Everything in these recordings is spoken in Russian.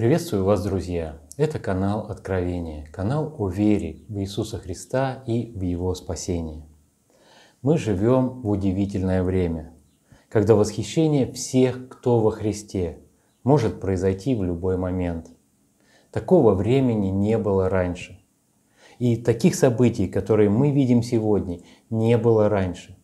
Приветствую вас, друзья! Это канал Откровения, канал о вере в Иисуса Христа и в Его спасение. Мы живем в удивительное время, когда восхищение всех, кто во Христе, может произойти в любой момент. Такого времени не было раньше. И таких событий, которые мы видим сегодня, не было раньше.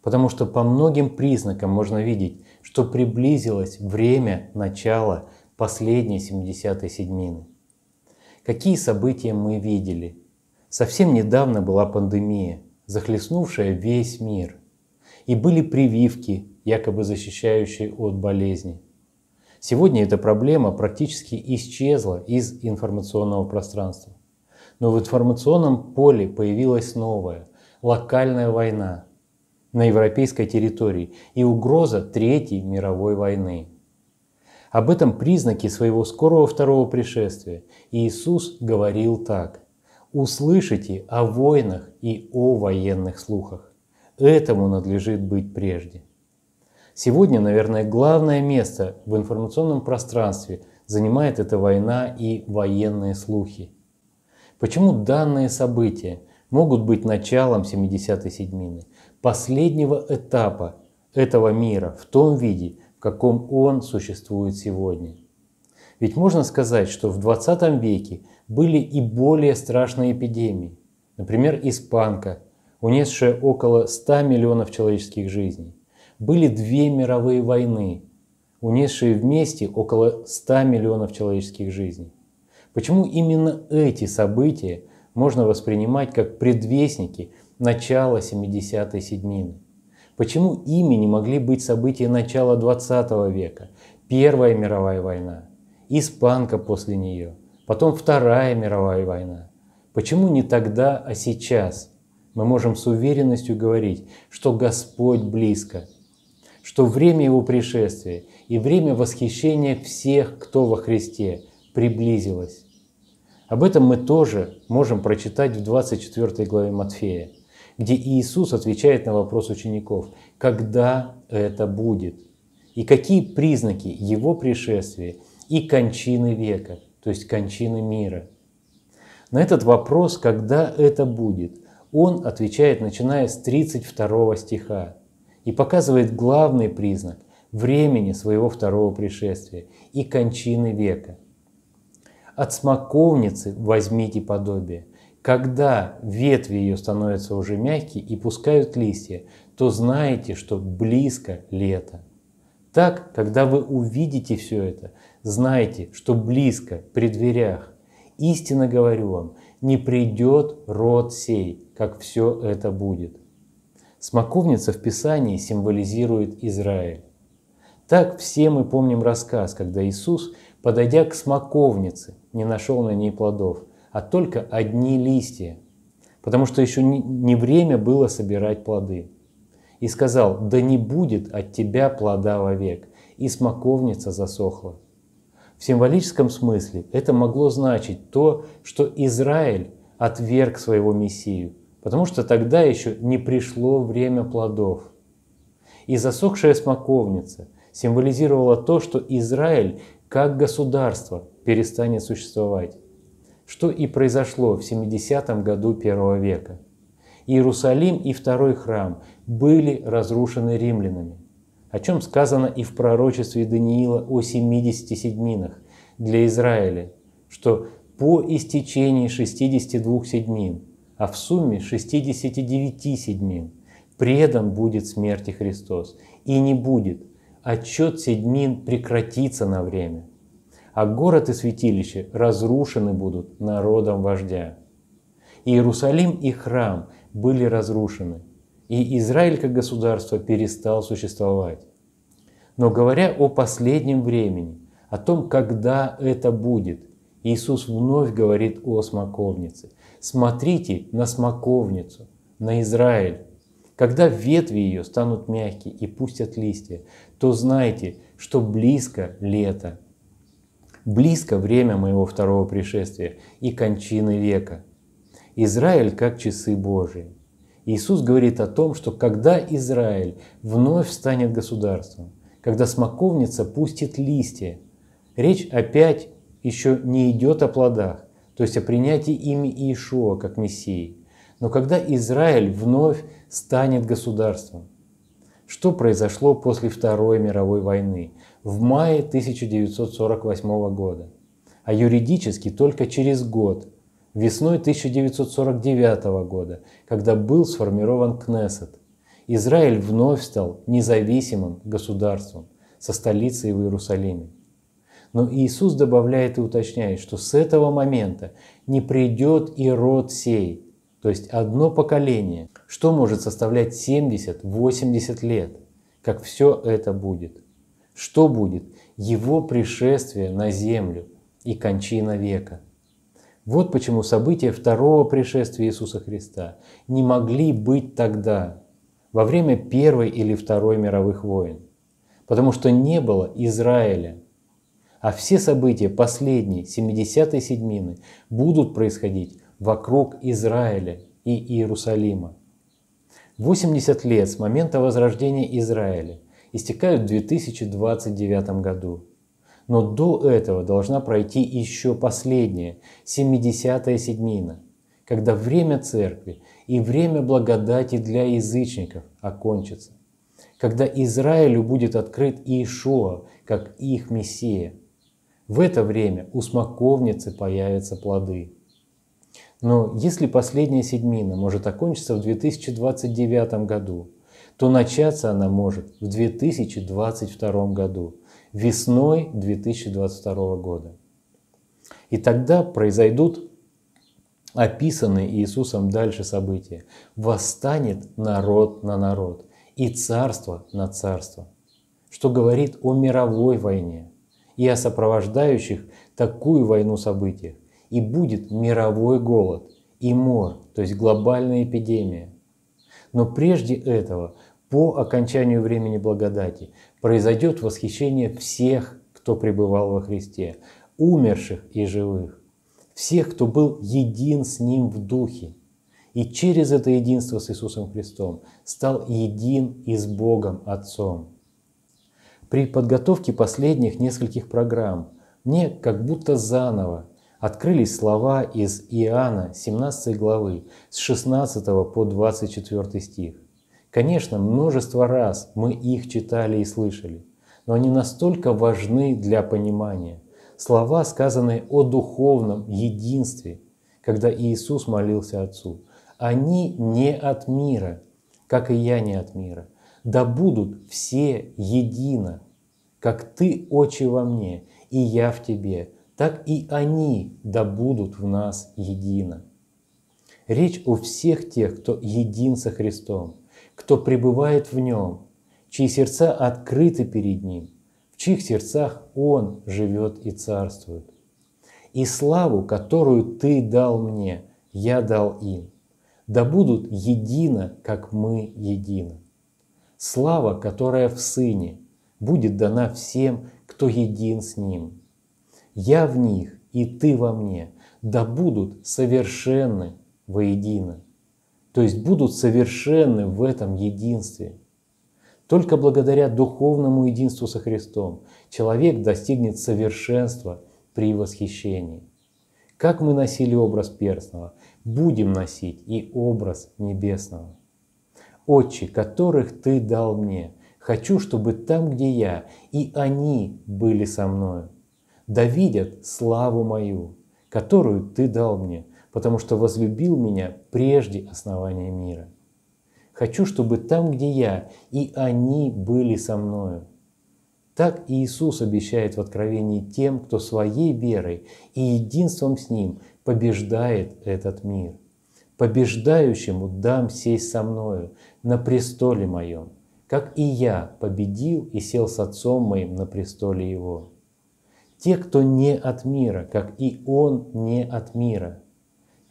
Потому что по многим признакам можно видеть, что приблизилось время начала последней 70-й седьмины. Какие события мы видели? Совсем недавно была пандемия, захлестнувшая весь мир. И были прививки, якобы защищающие от болезни. Сегодня эта проблема практически исчезла из информационного пространства. Но в информационном поле появилась новая, локальная война на европейской территории и угроза Третьей мировой войны. Об этом признаке своего скорого второго пришествия Иисус говорил так. «Услышите о войнах и о военных слухах. Этому надлежит быть прежде». Сегодня, наверное, главное место в информационном пространстве занимает эта война и военные слухи. Почему данные события могут быть началом 70-й седьмины, последнего этапа этого мира в том виде, в каком он существует сегодня. Ведь можно сказать, что в 20 веке были и более страшные эпидемии, например, испанка, унесшая около 100 миллионов человеческих жизней. Были две мировые войны, унесшие вместе около 100 миллионов человеческих жизней. Почему именно эти события можно воспринимать как предвестники начала 70-й седмины? Почему ими не могли быть события начала 20 века? Первая мировая война, испанка после нее, потом Вторая мировая война. Почему не тогда, а сейчас? Мы можем с уверенностью говорить, что Господь близко, что время Его пришествия и время восхищения всех, кто во Христе, приблизилось. Об этом мы тоже можем прочитать в 24 главе Матфея – где Иисус отвечает на вопрос учеников, когда это будет, и какие признаки Его пришествия и кончины века, то есть кончины мира. На этот вопрос, когда это будет, он отвечает, начиная с 32 стиха, и показывает главный признак времени своего второго пришествия и кончины века. От смоковницы возьмите подобие, когда ветви ее становятся уже мягкие и пускают листья, то знаете, что близко лето. Так, когда вы увидите все это, знайте, что близко, при дверях. Истинно говорю вам, не придет род сей, как все это будет. Смоковница в Писании символизирует Израиль. Так все мы помним рассказ, когда Иисус, подойдя к смоковнице, не нашел на ней плодов – а только одни листья, потому что еще не время было собирать плоды. И сказал, да не будет от тебя плода вовек, и смоковница засохла. В символическом смысле это могло значить то, что Израиль отверг своего Мессию, потому что тогда еще не пришло время плодов. И засохшая смоковница символизировала то, что Израиль как государство перестанет существовать что и произошло в 70 году первого века. Иерусалим и Второй храм были разрушены римлянами, о чем сказано и в пророчестве Даниила о 70 седьминах для Израиля, что по истечении 62 седьмин, а в сумме 69 седьмин, предан будет смерти Христос, и не будет, отчет седьмин прекратится на время – а город и святилище разрушены будут народом вождя. И Иерусалим и храм были разрушены, и Израиль как государство перестал существовать. Но говоря о последнем времени, о том, когда это будет, Иисус вновь говорит о смоковнице. Смотрите на смоковницу, на Израиль. Когда ветви ее станут мягкие и пустят листья, то знайте, что близко лето – близко время моего второго пришествия и кончины века. Израиль как часы Божии. Иисус говорит о том, что когда Израиль вновь станет государством, когда смоковница пустит листья, речь опять еще не идет о плодах, то есть о принятии ими Иешуа как Мессии. Но когда Израиль вновь станет государством – что произошло после Второй мировой войны в мае 1948 года, а юридически только через год, весной 1949 года, когда был сформирован Кнессет. Израиль вновь стал независимым государством со столицей в Иерусалиме. Но Иисус добавляет и уточняет, что с этого момента не придет и род сей – то есть одно поколение, что может составлять 70-80 лет, как все это будет. Что будет? Его пришествие на землю и кончина века. Вот почему события второго пришествия Иисуса Христа не могли быть тогда, во время Первой или Второй мировых войн, потому что не было Израиля. А все события последней, 70-й седьмины, будут происходить вокруг Израиля и Иерусалима. 80 лет с момента возрождения Израиля истекают в 2029 году. Но до этого должна пройти еще последняя, 70-я седмина, когда время церкви и время благодати для язычников окончится, когда Израилю будет открыт Иешуа, как их Мессия. В это время у смоковницы появятся плоды – но если последняя седьмина может окончиться в 2029 году, то начаться она может в 2022 году, весной 2022 года. И тогда произойдут описанные Иисусом дальше события. Восстанет народ на народ и царство на царство, что говорит о мировой войне и о сопровождающих такую войну событиях, и будет мировой голод и мор, то есть глобальная эпидемия. Но прежде этого, по окончанию времени благодати, произойдет восхищение всех, кто пребывал во Христе, умерших и живых, всех, кто был един с Ним в Духе, и через это единство с Иисусом Христом стал един и с Богом Отцом. При подготовке последних нескольких программ мне как будто заново открылись слова из Иоанна 17 главы с 16 по 24 стих. Конечно, множество раз мы их читали и слышали, но они настолько важны для понимания. Слова, сказанные о духовном единстве, когда Иисус молился Отцу, они не от мира, как и я не от мира. Да будут все едино, как Ты, Отче, во мне, и я в Тебе, так и они да будут в нас едино. Речь о всех тех, кто един со Христом, кто пребывает в Нем, чьи сердца открыты перед Ним, в чьих сердцах Он живет и царствует. И славу, которую Ты дал мне, я дал им, да будут едино, как мы едино. Слава, которая в Сыне, будет дана всем, кто един с Ним – я в них и ты во мне, да будут совершенны воедино. То есть будут совершенны в этом единстве. Только благодаря духовному единству со Христом человек достигнет совершенства при восхищении. Как мы носили образ перстного, будем носить и образ небесного. «Отче, которых Ты дал мне, хочу, чтобы там, где я, и они были со мною, да видят славу мою, которую ты дал мне, потому что возлюбил меня прежде основания мира. Хочу, чтобы там, где я, и они были со мною. Так Иисус обещает в Откровении тем, кто своей верой и единством с Ним побеждает этот мир. Побеждающему дам сесть со мною на престоле моем, как и я победил и сел с Отцом моим на престоле Его. Те, кто не от мира, как и Он не от мира.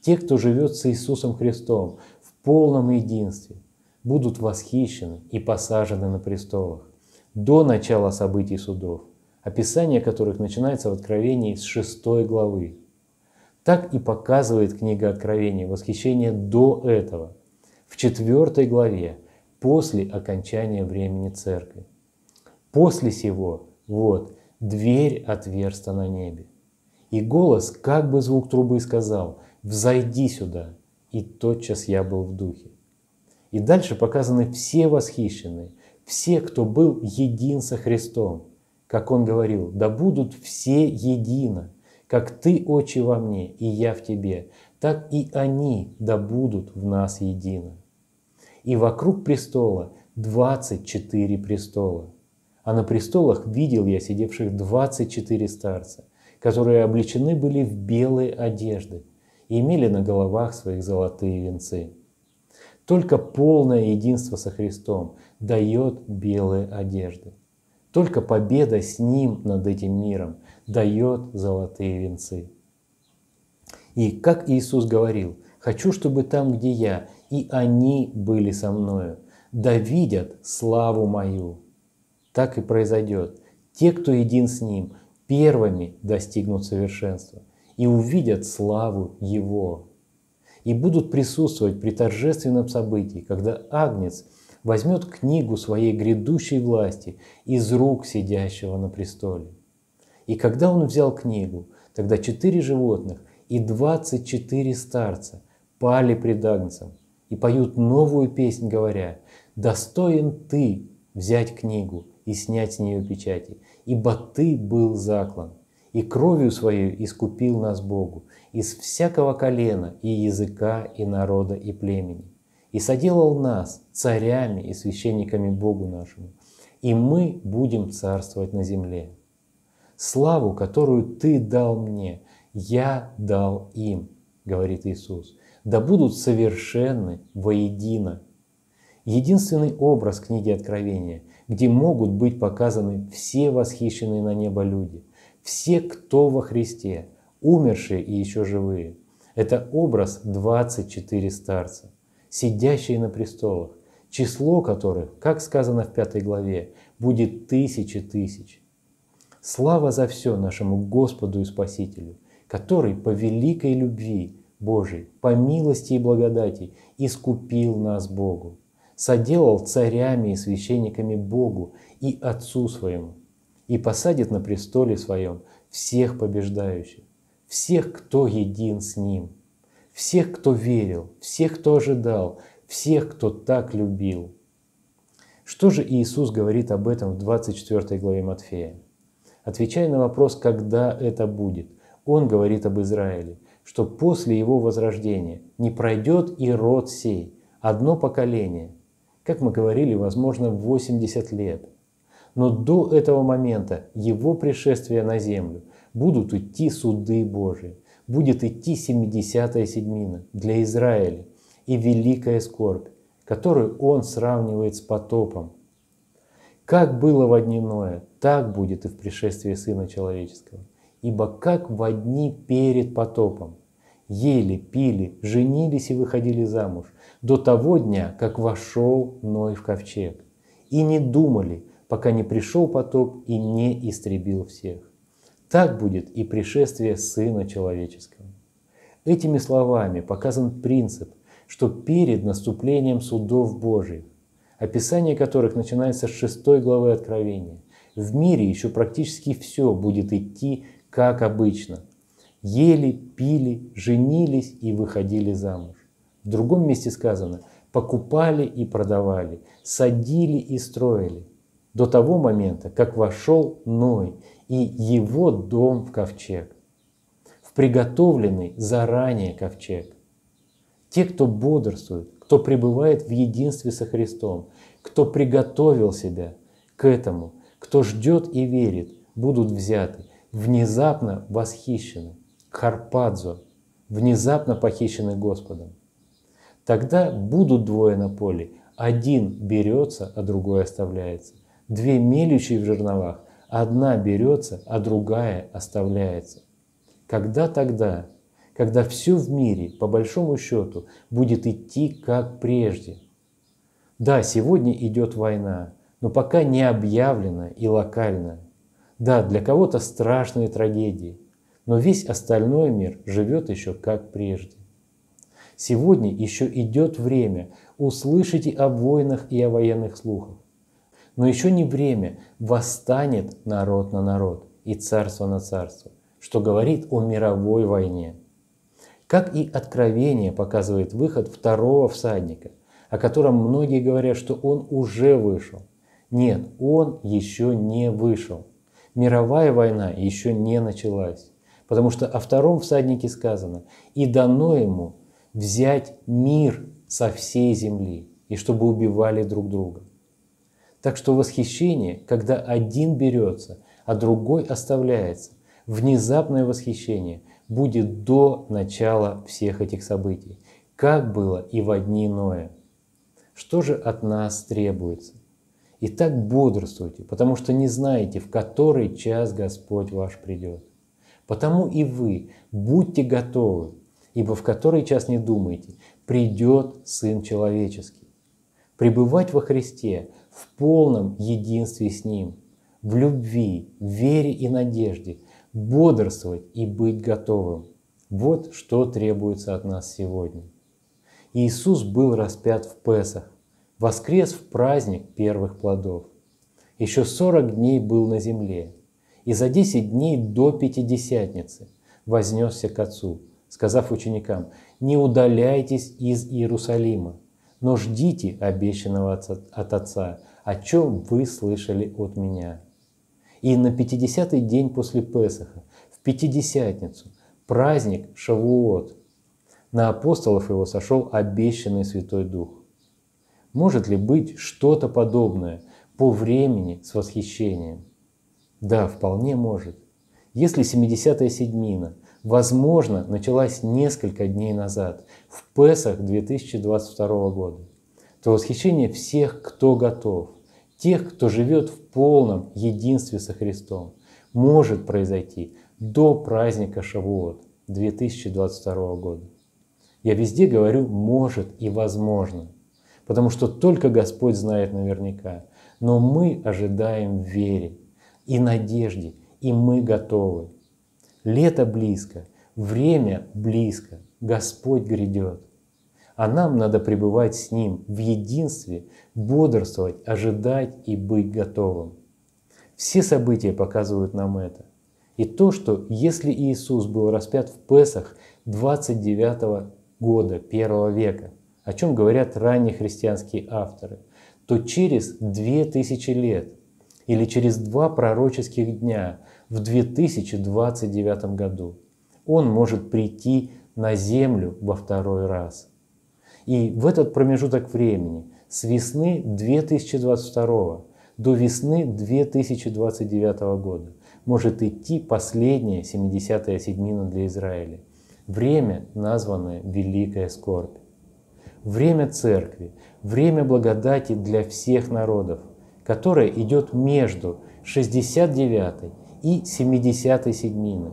Те, кто живет с Иисусом Христом в полном единстве, будут восхищены и посажены на престолах до начала событий судов, описание которых начинается в Откровении с 6 главы. Так и показывает книга Откровения восхищение до этого, в 4 главе, после окончания времени Церкви. После сего, вот, дверь отверста на небе. И голос, как бы звук трубы, сказал «Взойди сюда!» И тотчас я был в духе. И дальше показаны все восхищенные, все, кто был един со Христом. Как он говорил, да будут все едино, как ты, очи во мне, и я в тебе, так и они да будут в нас едино. И вокруг престола 24 престола – а на престолах видел я сидевших 24 старца, которые облечены были в белые одежды и имели на головах своих золотые венцы. Только полное единство со Христом дает белые одежды. Только победа с Ним над этим миром дает золотые венцы. И как Иисус говорил, «Хочу, чтобы там, где я, и они были со мною, да видят славу мою, так и произойдет. Те, кто един с Ним, первыми достигнут совершенства и увидят славу Его. И будут присутствовать при торжественном событии, когда Агнец возьмет книгу своей грядущей власти из рук сидящего на престоле. И когда он взял книгу, тогда четыре животных и двадцать четыре старца пали пред Агнцем и поют новую песнь, говоря, «Достоин ты взять книгу и снять с нее печати. Ибо ты был заклан, и кровью своей искупил нас Богу, из всякого колена, и языка, и народа, и племени. И соделал нас царями и священниками Богу нашему, и мы будем царствовать на земле. Славу, которую ты дал мне, я дал им, говорит Иисус, да будут совершенны воедино. Единственный образ книги Откровения где могут быть показаны все восхищенные на небо люди, все, кто во Христе, умершие и еще живые. Это образ 24 старца, сидящие на престолах, число которых, как сказано в пятой главе, будет тысячи тысяч. Слава за все нашему Господу и Спасителю, который по великой любви Божией, по милости и благодати искупил нас Богу соделал царями и священниками Богу и Отцу своему, и посадит на престоле своем всех побеждающих, всех, кто един с Ним, всех, кто верил, всех, кто ожидал, всех, кто так любил. Что же Иисус говорит об этом в 24 главе Матфея? Отвечая на вопрос, когда это будет, он говорит об Израиле, что после его возрождения не пройдет и род сей, одно поколение, как мы говорили, возможно, 80 лет. Но до этого момента его пришествия на землю будут идти суды Божии, будет идти 70-я седмина для Израиля и великая скорбь, которую он сравнивает с потопом. Как было во дни Ноя, так будет и в пришествии Сына Человеческого. Ибо как во дни перед потопом – ели, пили, женились и выходили замуж до того дня, как вошел Ной в ковчег, и не думали, пока не пришел потоп и не истребил всех. Так будет и пришествие Сына Человеческого. Этими словами показан принцип, что перед наступлением судов Божьих, описание которых начинается с 6 главы Откровения, в мире еще практически все будет идти как обычно – ели, пили, женились и выходили замуж. В другом месте сказано, покупали и продавали, садили и строили. До того момента, как вошел Ной и его дом в ковчег. В приготовленный заранее ковчег. Те, кто бодрствует, кто пребывает в единстве со Христом, кто приготовил себя к этому, кто ждет и верит, будут взяты, внезапно восхищены – Карпадзо, внезапно похищены Господом. Тогда будут двое на поле, один берется, а другой оставляется. Две мелющие в жерновах, одна берется, а другая оставляется. Когда тогда? Когда все в мире, по большому счету, будет идти как прежде. Да, сегодня идет война, но пока не объявлена и локальная. Да, для кого-то страшные трагедии – но весь остальной мир живет еще как прежде. Сегодня еще идет время, услышите о войнах и о военных слухах. Но еще не время, восстанет народ на народ и царство на царство, что говорит о мировой войне. Как и откровение показывает выход второго всадника, о котором многие говорят, что он уже вышел. Нет, он еще не вышел. Мировая война еще не началась. Потому что о втором всаднике сказано, и дано ему взять мир со всей земли, и чтобы убивали друг друга. Так что восхищение, когда один берется, а другой оставляется, внезапное восхищение будет до начала всех этих событий, как было и в одни Ноя. Что же от нас требуется? Итак, бодрствуйте, потому что не знаете, в который час Господь ваш придет. Потому и вы будьте готовы, ибо в который час не думайте, придет Сын Человеческий. Пребывать во Христе в полном единстве с Ним, в любви, вере и надежде, бодрствовать и быть готовым. Вот что требуется от нас сегодня. Иисус был распят в Песах, воскрес в праздник первых плодов. Еще 40 дней был на земле, и за десять дней до Пятидесятницы вознесся к Отцу, сказав ученикам, «Не удаляйтесь из Иерусалима, но ждите обещанного от Отца, о чем вы слышали от Меня». И на 50-й день после Песаха, в Пятидесятницу, праздник Шавуот, на апостолов его сошел обещанный Святой Дух. Может ли быть что-то подобное по времени с восхищением – да, вполне может. Если 70-я седьмина, возможно, началась несколько дней назад, в Песах 2022 года, то восхищение всех, кто готов, тех, кто живет в полном единстве со Христом, может произойти до праздника Шавуот 2022 года. Я везде говорю «может» и «возможно», потому что только Господь знает наверняка, но мы ожидаем вере – и надежде, и мы готовы. Лето близко, время близко, Господь грядет. А нам надо пребывать с Ним в единстве, бодрствовать, ожидать и быть готовым. Все события показывают нам это. И то, что если Иисус был распят в Песах 29 года первого века, о чем говорят ранние христианские авторы, то через 2000 лет – или через два пророческих дня в 2029 году. Он может прийти на Землю во второй раз. И в этот промежуток времени, с весны 2022 до весны 2029 года, может идти последняя 70-я седмина для Израиля. Время, названное Великая Скорбь. Время Церкви, время благодати для всех народов – которая идет между 69 и 70 седминой,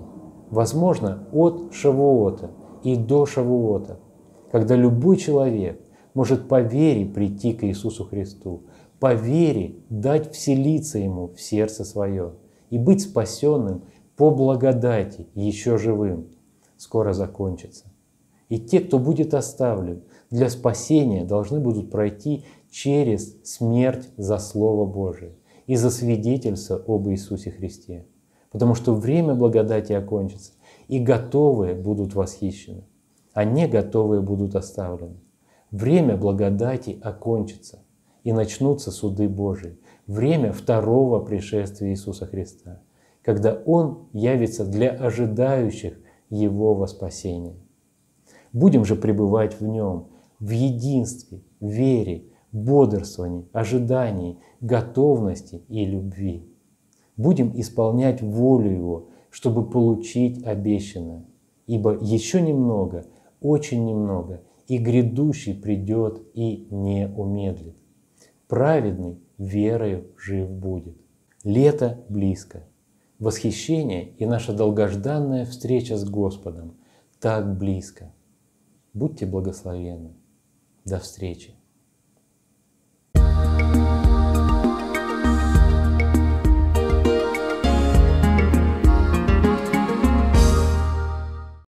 возможно, от Шавуота и до Шавуота, когда любой человек может по вере прийти к Иисусу Христу, по вере дать вселиться Ему в сердце свое и быть спасенным по благодати еще живым. Скоро закончится. И те, кто будет оставлен для спасения, должны будут пройти через смерть за Слово Божие и за свидетельство об Иисусе Христе. Потому что время благодати окончится, и готовые будут восхищены, а не готовые будут оставлены. Время благодати окончится, и начнутся суды Божии. Время второго пришествия Иисуса Христа, когда Он явится для ожидающих Его во спасение. Будем же пребывать в нем, в единстве, вере, бодрствовании, ожидании, готовности и любви. Будем исполнять волю Его, чтобы получить обещанное. Ибо еще немного, очень немного, и грядущий придет и не умедлит. Праведный верою жив будет. Лето близко. Восхищение и наша долгожданная встреча с Господом так близко. Будьте благословенны. До встречи.